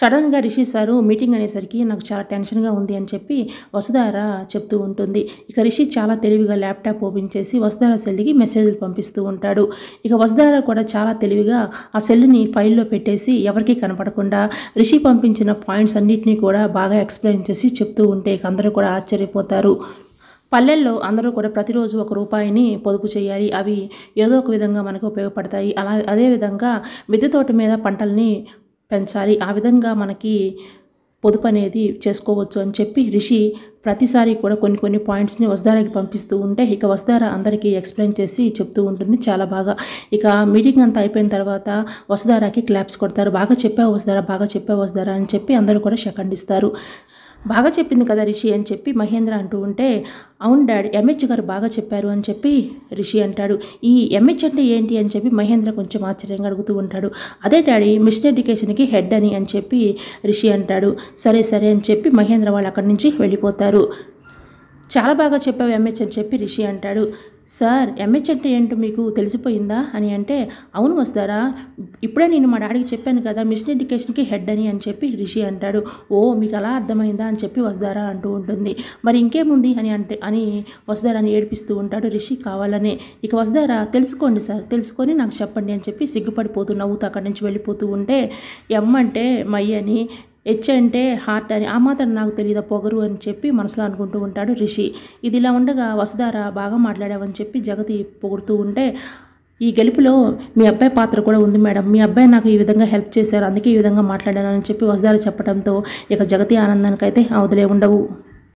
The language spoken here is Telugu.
సడన్గా రిషి సారు మీటింగ్ అనేసరికి నాకు చాలా టెన్షన్గా ఉంది అని చెప్పి వసుధార చెప్తూ ఉంటుంది ఇక రిషి చాలా తెలివిగా ల్యాప్టాప్ ఓపెన్ చేసి వసుధార సెల్లికి మెసేజ్లు పంపిస్తూ ఉంటాడు ఇక వసుధార కూడా చాలా తెలివిగా ఆ సెల్ని ఫైల్లో పెట్టేసి ఎవరికీ కనపడకుండా రిషి పంపించిన పాయింట్స్ అన్నింటినీ కూడా బాగా ఎక్స్ప్లెయిన్ చేసి చెప్తూ ఉంటే ఇక అందరూ కూడా ఆశ్చర్యపోతారు పల్లెల్లో అందరూ కూడా ప్రతిరోజు ఒక రూపాయిని పొదుపు చేయాలి అవి ఏదో ఒక విధంగా మనకు ఉపయోగపడతాయి అలా అదేవిధంగా మిద్దె తోట మీద పంటల్ని పెంచాలి ఆ విధంగా మనకి పొదుపు అనేది చేసుకోవచ్చు అని చెప్పి రిషి ప్రతిసారి కూడా కొన్ని కొన్ని పాయింట్స్ని వస్తారాకి పంపిస్తూ ఉంటే ఇక వస్తారా అందరికీ ఎక్స్ప్లెయిన్ చేసి చెప్తూ ఉంటుంది చాలా బాగా ఇక మీటింగ్ అంతా అయిపోయిన తర్వాత వసుధారాకి క్లాప్స్ కొడతారు బాగా చెప్పే వస్తారా బాగా చెప్పే వస్తారా అని చెప్పి అందరూ కూడా షకండిస్తారు బాగా చెప్పింది కదా రిషి అని చెప్పి మహేంద్ర అంటూ ఉంటే అవును డాడీ ఎంహెచ్ గారు బాగా చెప్పారు అని చెప్పి రిషి అంటాడు ఈ ఎంహెచ్ అంటే ఏంటి అని చెప్పి మహేంద్ర కొంచెం ఆశ్చర్యంగా అడుగుతూ ఉంటాడు అదే డాడీ మిషన్ ఎడ్యుకేషన్కి హెడ్ అని అని చెప్పి రిషి అంటాడు సరే సరే అని చెప్పి మహేంద్ర వాళ్ళు అక్కడి నుంచి వెళ్ళిపోతారు చాలా బాగా చెప్పావు ఎంహెచ్ అని చెప్పి రిషి అంటాడు సార్ ఎంహెచ్ అంటే ఏంటో మీకు తెలిసిపోయిందా అని అంటే అవును వస్తారా ఇప్పుడే నేను మా డాడీకి చెప్పాను కదా మిషన్ ఎడ్యుకేషన్కి హెడ్ అని అని చెప్పి రిషి అంటాడు ఓ మీకు అలా అర్థమైందా అని చెప్పి వస్తారా అంటూ ఉంటుంది మరి ఇంకేముంది అని అంటే అని వస్తారా అని ఏడిపిస్తూ ఉంటాడు రిషి కావాలని ఇక వస్తారా తెలుసుకోండి సార్ తెలుసుకొని నాకు చెప్పండి అని చెప్పి సిగ్గుపడిపోతూ నవ్వుతూ అక్కడి నుంచి వెళ్ళిపోతూ ఉంటే ఎమ్మంటే మై అని హెచ్ అంటే హార్ట్ అని ఆ మాత్రం నాకు తెలియదు పొగరు అని చెప్పి మనసులో అనుకుంటూ ఉంటాడు రిషి ఇది ఇలా ఉండగా వసుధార బాగా మాట్లాడావని చెప్పి జగతి పొగుడుతూ ఉంటే ఈ గెలుపులో మీ అబ్బాయి పాత్ర కూడా ఉంది మేడం మీ అబ్బాయి నాకు ఈ విధంగా హెల్ప్ చేశారు అందుకే ఈ విధంగా మాట్లాడానని చెప్పి వసుధార చెప్పడంతో ఇక జగతి ఆనందానికైతే అవధులే ఉండవు